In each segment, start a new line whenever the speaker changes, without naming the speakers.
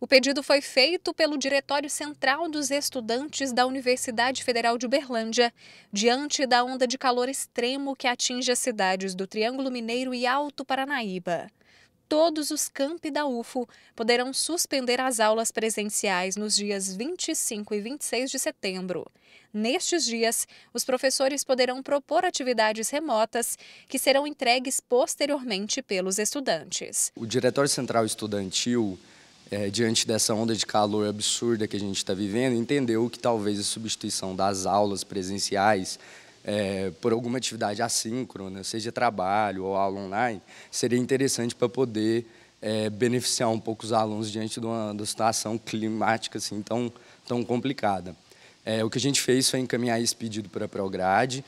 O pedido foi feito pelo Diretório Central dos Estudantes da Universidade Federal de Uberlândia, diante da onda de calor extremo que atinge as cidades do Triângulo Mineiro e Alto Paranaíba. Todos os campi da UFO poderão suspender as aulas presenciais nos dias 25 e 26 de setembro. Nestes dias, os professores poderão propor atividades remotas que serão entregues posteriormente pelos estudantes.
O Diretório Central Estudantil é, diante dessa onda de calor absurda que a gente está vivendo, entendeu que talvez a substituição das aulas presenciais é, por alguma atividade assíncrona, seja trabalho ou aula online, seria interessante para poder é, beneficiar um pouco os alunos diante de uma, de uma situação climática assim, tão, tão complicada. o que a gente fez foi encaminhar esse pedido para a Prograde,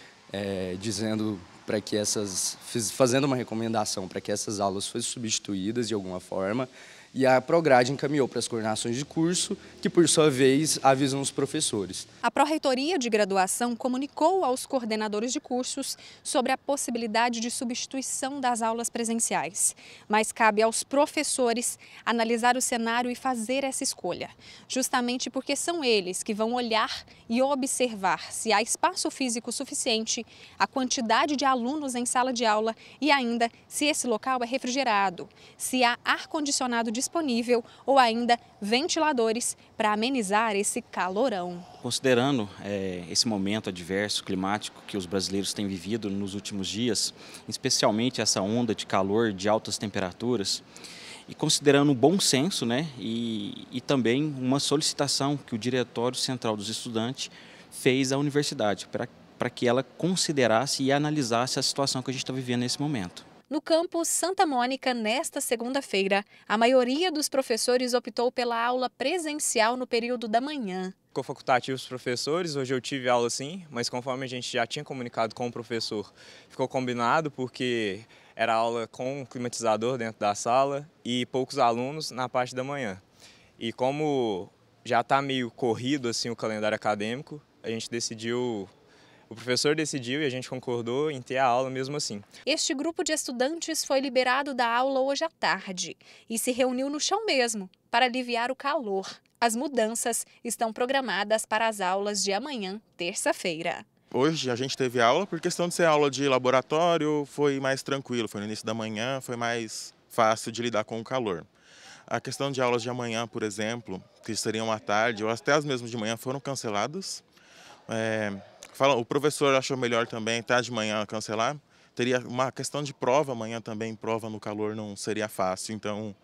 dizendo para que essas, fazendo uma recomendação para que essas aulas fossem substituídas de alguma forma, e a Prograde encaminhou para as coordenações de curso, que por sua vez avisam os professores.
A Pró-Reitoria de Graduação comunicou aos coordenadores de cursos sobre a possibilidade de substituição das aulas presenciais, mas cabe aos professores analisar o cenário e fazer essa escolha, justamente porque são eles que vão olhar e observar se há espaço físico suficiente, a quantidade de alunos em sala de aula e ainda se esse local é refrigerado, se há ar-condicionado de disponível ou ainda ventiladores para amenizar esse calorão.
Considerando é, esse momento adverso climático que os brasileiros têm vivido nos últimos dias, especialmente essa onda de calor de altas temperaturas, e considerando o bom senso né, e, e também uma solicitação que o Diretório Central dos Estudantes fez à universidade para, para que ela considerasse e analisasse a situação que a gente está vivendo nesse momento.
No campus Santa Mônica, nesta segunda-feira, a maioria dos professores optou pela aula presencial no período da manhã.
Ficou facultativo os professores, hoje eu tive aula sim, mas conforme a gente já tinha comunicado com o professor, ficou combinado porque era aula com um climatizador dentro da sala e poucos alunos na parte da manhã. E como já está meio corrido assim o calendário acadêmico, a gente decidiu o professor decidiu e a gente concordou em ter a aula mesmo assim.
Este grupo de estudantes foi liberado da aula hoje à tarde e se reuniu no chão mesmo para aliviar o calor. As mudanças estão programadas para as aulas de amanhã, terça-feira.
Hoje a gente teve aula, por questão de ser aula de laboratório, foi mais tranquilo, foi no início da manhã, foi mais fácil de lidar com o calor. A questão de aulas de amanhã, por exemplo, que seriam à tarde ou até as mesmas de manhã, foram canceladas. É, o professor achou melhor também, tá de manhã cancelar. Teria uma questão de prova amanhã também, prova no calor não seria fácil. Então,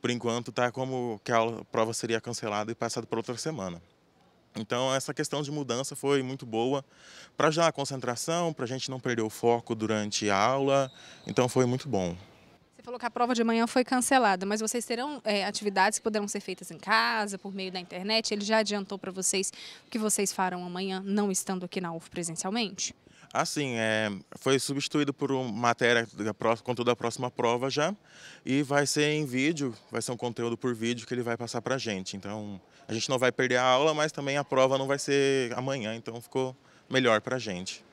por enquanto, tá como que a prova seria cancelada e passada para outra semana. Então, essa questão de mudança foi muito boa para já a concentração, para a gente não perder o foco durante a aula. Então, foi muito bom.
Você falou que a prova de amanhã foi cancelada, mas vocês terão é, atividades que poderão ser feitas em casa, por meio da internet? Ele já adiantou para vocês o que vocês farão amanhã, não estando aqui na UF presencialmente?
Assim, é, foi substituído por uma matéria com toda a próxima prova já, e vai ser em vídeo, vai ser um conteúdo por vídeo que ele vai passar para a gente. Então, a gente não vai perder a aula, mas também a prova não vai ser amanhã, então ficou melhor para a gente.